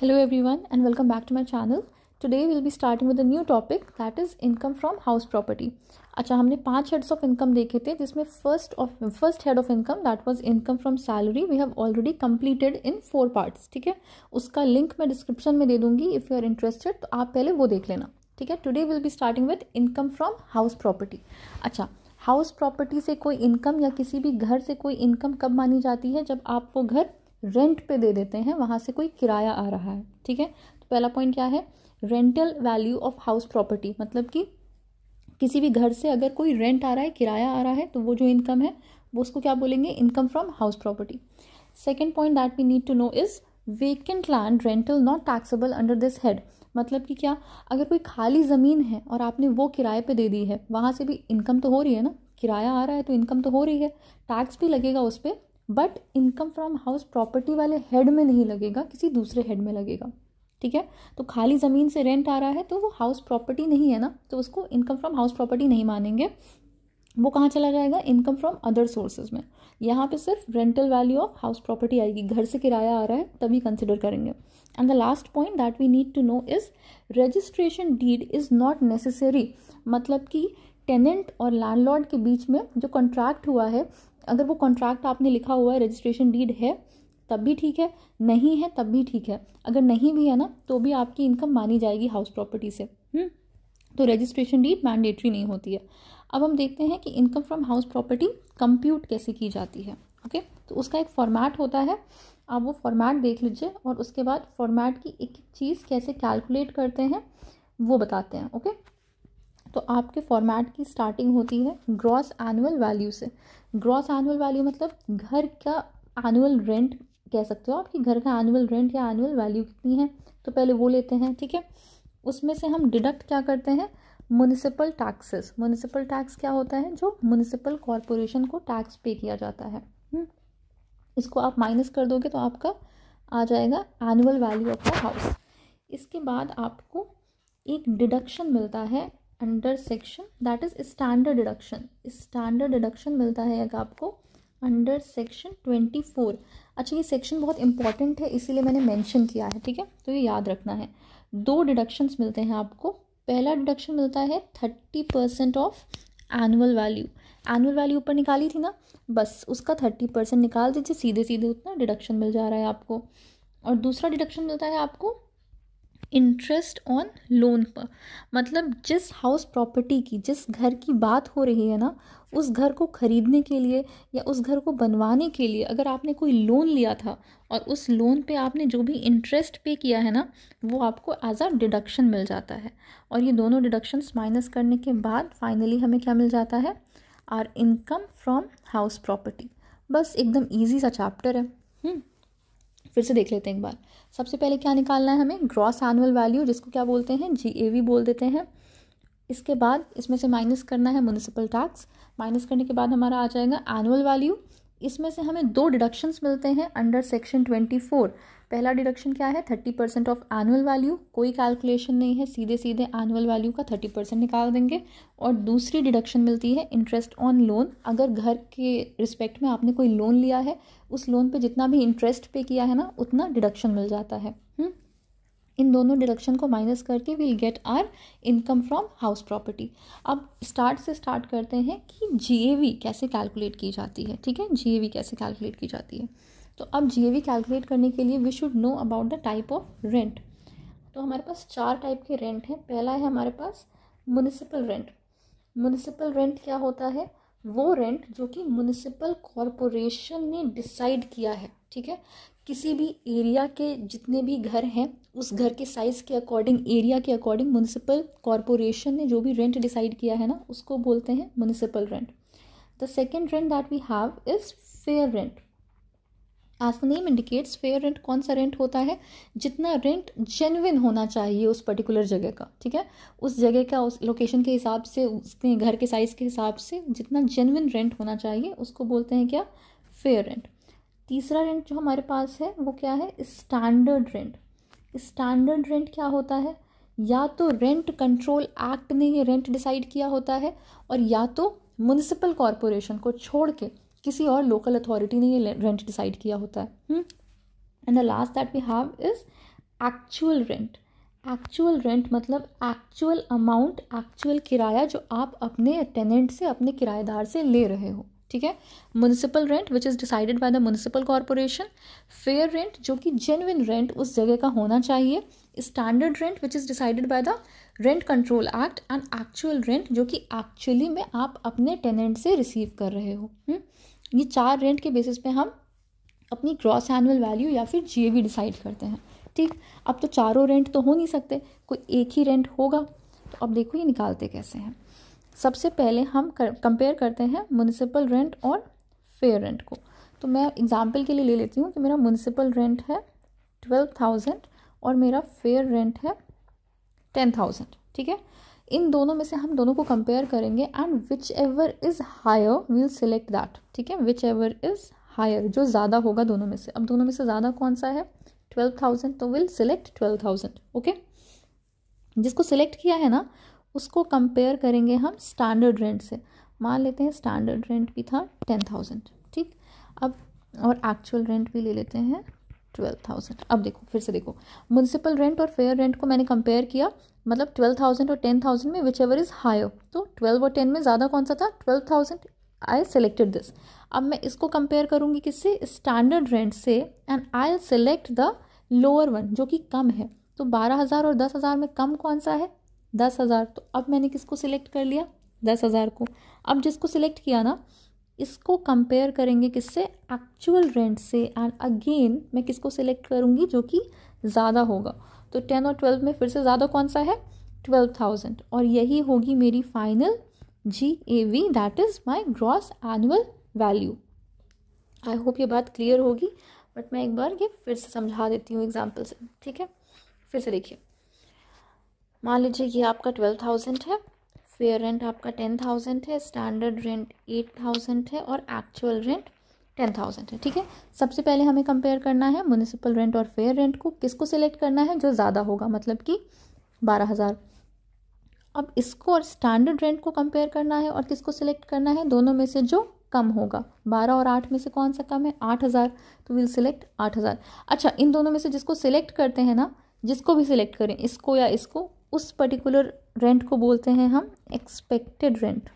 Hello everyone and welcome back to my channel today will be starting with a new topic that is income from house property अच्छा हमने पांच heads of income देखे थे जिसमें first of first head of income that was income from salary we have already completed in four parts ठीक है उसका link मैं डिस्क्रिप्शन में दे दूंगी इफ़ यू आर इंटरेस्टेड तो आप पहले वो देख लेना ठीक है today will be starting with income from house property अच्छा हाउस प्रॉपर्टी से कोई इनकम या किसी भी घर से कोई इनकम कब मानी जाती है जब आप वो घर रेंट पे दे देते हैं वहाँ से कोई किराया आ रहा है ठीक है तो पहला पॉइंट क्या है rental value of house property मतलब कि किसी भी घर से अगर कोई रेंट आ रहा है किराया आ रहा है तो वो जो इनकम है वो उसको क्या बोलेंगे income from house property second point that we need to know is vacant land rental not taxable under this head मतलब कि क्या अगर कोई खाली ज़मीन है और आपने वो किराए पे दे दी है वहाँ से भी इनकम तो हो रही है ना किराया आ रहा है तो इनकम तो हो रही है टैक्स भी लगेगा उस पर but income from house property वाले हेड में नहीं लगेगा किसी दूसरे हेड में लगेगा ठीक है तो खाली ज़मीन से रेंट आ रहा है तो वो हाउस प्रॉपर्टी नहीं है ना तो उसको इनकम फ्रॉम हाउस प्रॉपर्टी नहीं मानेंगे वो कहाँ चला जाएगा इनकम फ्रॉम अदर सोर्सेज में यहाँ पे सिर्फ rental value of house property आएगी घर से किराया आ रहा है तभी कंसिडर करेंगे and the last point that we need to know is registration deed is not necessary मतलब कि टेनेंट और लैंडलॉर्ड के बीच में जो कॉन्ट्रैक्ट हुआ है अगर वो कॉन्ट्रैक्ट आपने लिखा हुआ है रजिस्ट्रेशन डीड है तब भी ठीक है नहीं है तब भी ठीक है अगर नहीं भी है ना तो भी आपकी इनकम मानी जाएगी हाउस प्रॉपर्टी से हुँ? हम्म? तो रजिस्ट्रेशन डीड मैंडेटरी नहीं होती है अब हम देखते हैं कि income from house property compute कैसे की जाती है ओके तो उसका एक फॉर्मेट होता है आप वो फॉर्मेट देख लीजिए और उसके बाद फॉर्मेट की एक एक चीज़ कैसे कैलकुलेट करते हैं वो बताते हैं ओके तो आपके फॉर्मेट की स्टार्टिंग होती है ग्रॉस एनुअल वैल्यू से ग्रॉस एनुअल वैल्यू मतलब घर का एनुअल रेंट कह सकते हो आप कि घर का एनुअल रेंट या एनुअल वैल्यू कितनी है तो पहले वो लेते हैं ठीक है उसमें से हम डिडक्ट क्या करते हैं म्यूनिसिपल टैक्सेस म्यूनिसिपल टैक्स क्या होता है जो म्यूनिसिपल कॉरपोरेशन को टैक्स पे किया जाता है हम्म। इसको आप माइनस कर दोगे तो आपका आ जाएगा annual value of the house इसके बाद आपको एक डिडक्शन मिलता है under section that is standard deduction standard deduction मिलता है आपको अंडर सेक्शन ट्वेंटी फोर अच्छा ये सेक्शन बहुत इंपॉर्टेंट है इसीलिए मैंने मेंशन किया है ठीक है तो ये याद रखना है दो डिडक्शंस मिलते हैं आपको पहला डिडक्शन मिलता है thirty percent of annual value annual value ऊपर निकाली थी ना बस उसका थर्टी परसेंट निकाल दीजिए सीधे सीधे उतना डिडक्शन मिल जा रहा है आपको और दूसरा डिडक्शन मिलता है आपको इंटरेस्ट ऑन लोन पर मतलब जिस हाउस प्रॉपर्टी की जिस घर की बात हो रही है ना उस घर को ख़रीदने के लिए या उस घर को बनवाने के लिए अगर आपने कोई लोन लिया था और उस लोन पे आपने जो भी इंटरेस्ट पे किया है ना वो आपको एज आ डिडक्शन मिल जाता है और ये दोनों डिडक्शंस माइनस करने के बाद फाइनली हमें क्या मिल जाता है our income from house property बस एकदम ईजी सा चैप्टर है हम्म। फिर से देख लेते हैं एक बार सबसे पहले क्या निकालना है हमें ग्रॉस एनुअल वैल्यू जिसको क्या बोलते हैं जी बोल देते हैं इसके बाद इसमें से माइनस करना है म्यूनिसिपल टैक्स माइनस करने के बाद हमारा आ जाएगा एनुअल वैल्यू इसमें से हमें दो डिडक्शंस मिलते हैं अंडर सेक्शन ट्वेंटी फोर पहला डिडक्शन क्या है thirty percent of annual value कोई कैलकुलेशन नहीं है सीधे सीधे एनुअल वैल्यू का थर्टी परसेंट निकाल देंगे और दूसरी डिडक्शन मिलती है इंटरेस्ट ऑन लोन अगर घर के रिस्पेक्ट में आपने कोई लोन लिया है उस लोन पे जितना भी इंटरेस्ट पे किया है ना उतना डिडक्शन मिल जाता है हुँ? हम्म? इन दोनों डिडक्शन को माइनस करके we'll get our income from house property अब स्टार्ट से स्टार्ट करते हैं कि जी कैसे कैलकुलेट की जाती है ठीक है जी कैसे कैलकुलेट की जाती है तो अब जी कैलकुलेट करने के लिए we should know about the type of rent तो हमारे पास चार टाइप के रेंट हैं पहला है हमारे पास म्यूनिसिपल रेंट म्यूनिसिपल रेंट क्या होता है वो रेंट जो कि म्यूनिसिपल कॉरपोरेशन ने डिसाइड किया है ठीक है किसी भी एरिया के जितने भी घर हैं उस घर के साइज़ के अकॉर्डिंग एरिया के अकॉर्डिंग म्यूनिसिपल कॉरपोरेशन ने जो भी रेंट डिसाइड किया है ना उसको बोलते हैं municipal rent the second rent that we have is fair rent as the name indicates fair rent कौन सा रेंट होता है जितना रेंट जेनविन होना चाहिए उस पर्टिकुलर जगह का ठीक है उस जगह का उस लोकेशन के हिसाब से उसके घर के साइज़ के हिसाब से जितना जेनविन रेंट होना चाहिए उसको बोलते हैं क्या फेयर रेंट तीसरा रेंट जो हमारे पास है वो क्या है स्टैंडर्ड रेंट स्टैंडर्ड रेंट क्या होता है या तो रेंट कंट्रोल एक्ट ने ये रेंट डिसाइड किया होता है और या तो म्यूनिसिपल कॉरपोरेशन को छोड़ के किसी और लोकल अथॉरिटी ने ये रेंट डिसाइड किया होता है and the last that we have is actual rent actual rent मतलब एक्चुअल अमाउंट एक्चुअल किराया जो आप अपने टेनेंट से अपने किराएदार से ले रहे हो ठीक है municipal rent which is decided by the municipal corporation fair rent जो कि जेनविन रेंट उस जगह का होना चाहिए standard rent which is decided by the rent control act and actual rent जो कि एक्चुअली में आप अपने टेनेंट से रिसीव कर रहे हो हम्म? ये चार रेंट के बेसिस पे हम अपनी क्रॉस एनुअल वैल्यू या फिर वी डिसाइड करते हैं ठीक अब तो चारों रेंट तो हो नहीं सकते कोई एक ही रेंट होगा तो अब देखो ये निकालते कैसे हैं सबसे पहले हम कर, कंपेयर करते हैं म्यूनिसिपल रेंट और फेयर रेंट को तो मैं एग्जाम्पल के लिए ले लेती हूँ कि मेरा म्यूनिसिपल रेंट है ट्वेल्व थाउजेंड और मेरा फेयर रेंट है टेन थाउजेंड ठीक है इन दोनों में से हम दोनों को कंपेयर करेंगे and whichever is higher we'll select that ठीक है विच एवर इज़ हायर जो ज़्यादा होगा दोनों में से अब दोनों में से ज़्यादा कौन सा है ट्वेल्व थाउजेंड तो will select twelve thousand okay जिसको सिलेक्ट किया है ना उसको कंपेयर करेंगे हम स्टैंडर्ड रेंट से मान लेते हैं स्टैंडर्ड रेंट भी था टेन थाउजेंड ठीक अब और एक्चुअल रेंट भी ले लेते हैं ट्वेल्व थाउजेंड अब देखो फिर से देखो म्यूनसिपल रेंट और फेयर रेंट को मैंने कंपेयर किया मतलब ट्वेल्व थाउजेंड और टेन थाउजेंड में विच एवर इज़ हायर तो ट्वेल्व और टेन में ज़्यादा कौन सा था twelve thousand I selected this अब मैं इसको कंपेयर करूँगी किससे स्टैंडर्ड रेंट से and I select the lower one जो कि कम है तो बारह हज़ार और दस हज़ार में कम कौन सा है दस हज़ार तो अब मैंने किसको सिलेक्ट कर लिया दस हज़ार को अब जिसको सिलेक्ट किया ना इसको कंपेयर करेंगे किससे एक्चुअल रेंट से एंड अगेन मैं किसको सिलेक्ट करूँगी जो कि ज़्यादा होगा तो टेन और ट्वेल्व में फिर से ज़्यादा कौन सा है ट्वेल्व थाउजेंड और यही होगी मेरी final G A V that is my gross annual value I hope ये बात क्लियर होगी बट मैं एक बार ये फिर से समझा देती हूँ एग्जाम्पल से ठीक है फिर से देखिए मान लीजिए ये आपका ट्वेल्व थाउजेंड है फेयर रेंट आपका टेन थाउजेंड है स्टैंडर्ड रेंट एट थाउजेंड है और एक्चुअल रेंट टेन थाउजेंड है ठीक है सबसे पहले हमें कंपेयर करना है म्यूनिसिपल रेंट और फेयर रेंट को किसको सिलेक्ट करना है जो ज़्यादा होगा मतलब कि बारह हज़ार अब इसको और स्टैंडर्ड रेंट को कंपेयर करना है और किसको सिलेक्ट करना है दोनों में से जो कम होगा बारह और आठ में से कौन सा कम है आठ हज़ार तो विल सिलेक्ट आठ हज़ार अच्छा इन दोनों में से जिसको सिलेक्ट करते हैं ना जिसको भी सिलेक्ट करें इसको या इसको उस पर्टिकुलर रेंट को बोलते हैं हम एक्सपेक्टेड रेंट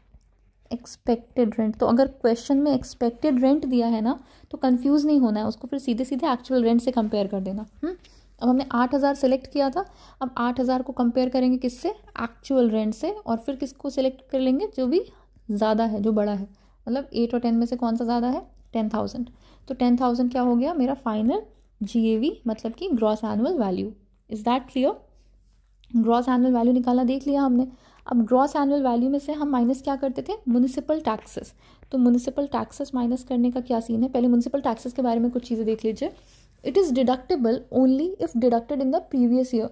एक्सपेक्टेड रेंट तो अगर क्वेश्चन में एक्सपेक्टेड रेंट दिया है ना तो कंफ्यूज नहीं होना है उसको फिर सीधे सीधे एक्चुअल रेंट से कंपेयर कर देना हुँ? हम्म? अब हमने आठ हज़ार सेलेक्ट किया था अब आठ हज़ार को कंपेयर करेंगे किससे एक्चुअल रेंट से और फिर किसको सेलेक्ट कर लेंगे जो भी ज़्यादा है जो बड़ा है मतलब एट और टेन में से कौन सा ज़्यादा है टेन थाउजेंड तो टेन थाउजेंड क्या हो गया मेरा फाइनल जी मतलब कि gross annual value is that clear gross annual value निकालना देख लिया हमने अब ग्रॉस एनुअल वैल्यू में से हम माइनस क्या करते थे म्यूनिसिपल टैक्सेस तो म्यूनिसिपल टैक्सेस माइनस करने का क्या सीन है पहले म्यूनिसिपल टैक्सेस के बारे में कुछ चीज़ें देख लीजिए it is deductible only if deducted in the previous year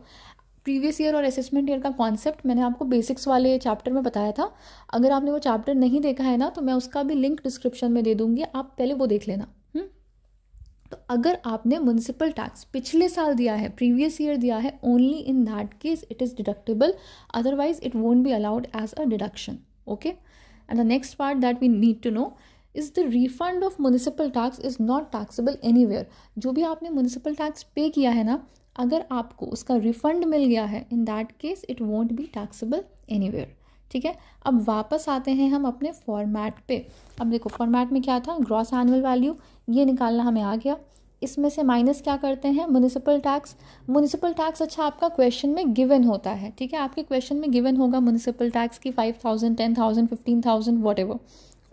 previous year और असेसमेंट ईयर का कॉन्सेप्ट मैंने आपको बेसिक्स वाले चैप्टर में बताया था अगर आपने वो चैप्टर नहीं देखा है ना तो मैं उसका भी लिंक डिस्क्रिप्शन में दे दूँगी आप पहले वो देख लेना तो अगर आपने म्यूनसिपल टैक्स पिछले साल दिया है प्रीवियस ईयर दिया है only in that case it is deductible otherwise it won't be allowed as a deduction okay and the next part that we need to know is the refund of municipal tax is not taxable any जो भी आपने municipal tax पे किया है ना अगर आपको उसका रिफंड मिल गया है in that case it won't be taxable any ठीक है अब वापस आते हैं हम अपने फॉर्मेट पे अब देखो फॉर्मेट में क्या था ग्रॉस एनुअल वैल्यू ये निकालना हमें आ गया इसमें से माइनस क्या करते हैं म्यूनिसिपल टैक्स म्यूनिसिपल टैक्स अच्छा आपका क्वेश्चन में गिवन होता है ठीक है आपके क्वेश्चन में गिवन होगा म्यूनिसिपल टैक्स की five thousand ten thousand fifteen thousand whatever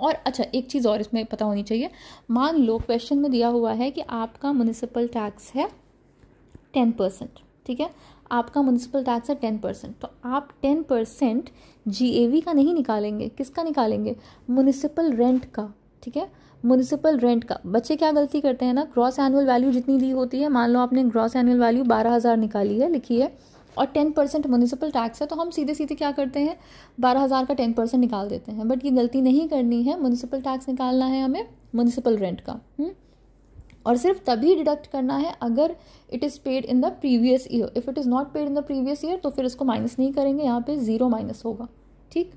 और अच्छा एक चीज़ और इसमें पता होनी चाहिए मान लो क्वेश्चन में दिया हुआ है कि आपका म्यूनिसिपल टैक्स है टेन परसेंट ठीक है आपका म्यूनसिपल टैक्स है टेन परसेंट तो आप टेन परसेंट जी का नहीं निकालेंगे किसका निकालेंगे म्यूनसिपल रेंट का ठीक है म्यूनसिपल रेंट का बच्चे क्या गलती करते हैं ना ग्रॉस एनुअल वैल्यू जितनी दी होती है मान लो आपने ग्रॉस एनुअल वैल्यू बारह हज़ार निकाली है लिखी है और टेन परसेंट म्यूनसिपल टैक्स है तो हम सीधे सीधे क्या करते हैं बारह हज़ार का टेन परसेंट निकाल देते हैं बट ये गलती नहीं करनी है म्यूनसिपल टैक्स निकालना है हमें म्यूनसिपल रेंट का हुँ? हम्म? और सिर्फ तभी डिडक्ट करना है अगर it is paid in the previous year if it is not paid in the previous year तो फिर इसको माइनस नहीं करेंगे यहाँ पे ज़ीरो माइनस होगा ठीक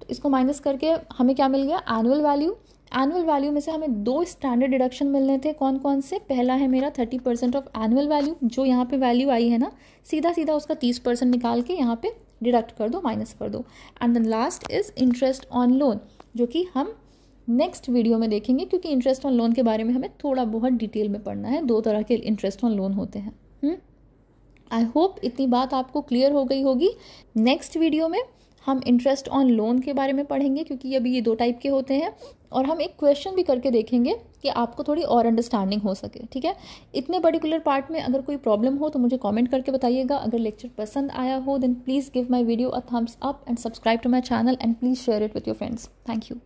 तो इसको माइनस करके हमें क्या मिल गया एनुअल वैल्यू एनुअल वैल्यू में से हमें दो स्टैंडर्ड डिडक्शन मिलने थे कौन कौन से पहला है मेरा thirty percent of annual value जो यहाँ पे वैल्यू आई है ना सीधा सीधा उसका तीस परसेंट निकाल के यहाँ पे डिडक्ट कर दो माइनस कर दो and then last is interest on loan जो कि हम नेक्स्ट वीडियो में देखेंगे क्योंकि इंटरेस्ट ऑन लोन के बारे में हमें थोड़ा बहुत डिटेल में पढ़ना है दो तरह के इंटरेस्ट ऑन लोन होते हैं आई हम्म? होप इतनी बात आपको क्लियर हो गई होगी नेक्स्ट वीडियो में हम इंटरेस्ट ऑन लोन के बारे में पढ़ेंगे क्योंकि अभी ये दो टाइप के होते हैं और हम एक क्वेश्चन भी करके देखेंगे कि आपको थोड़ी और अंडरस्टैंडिंग हो सके ठीक है इतने पर्टिकुलर पार्ट में अगर कोई प्रॉब्लम हो तो मुझे कमेंट करके बताइएगा अगर लेक्चर पसंद आया हो then please give my video a thumbs up and subscribe to my channel and please share it with your friends thank you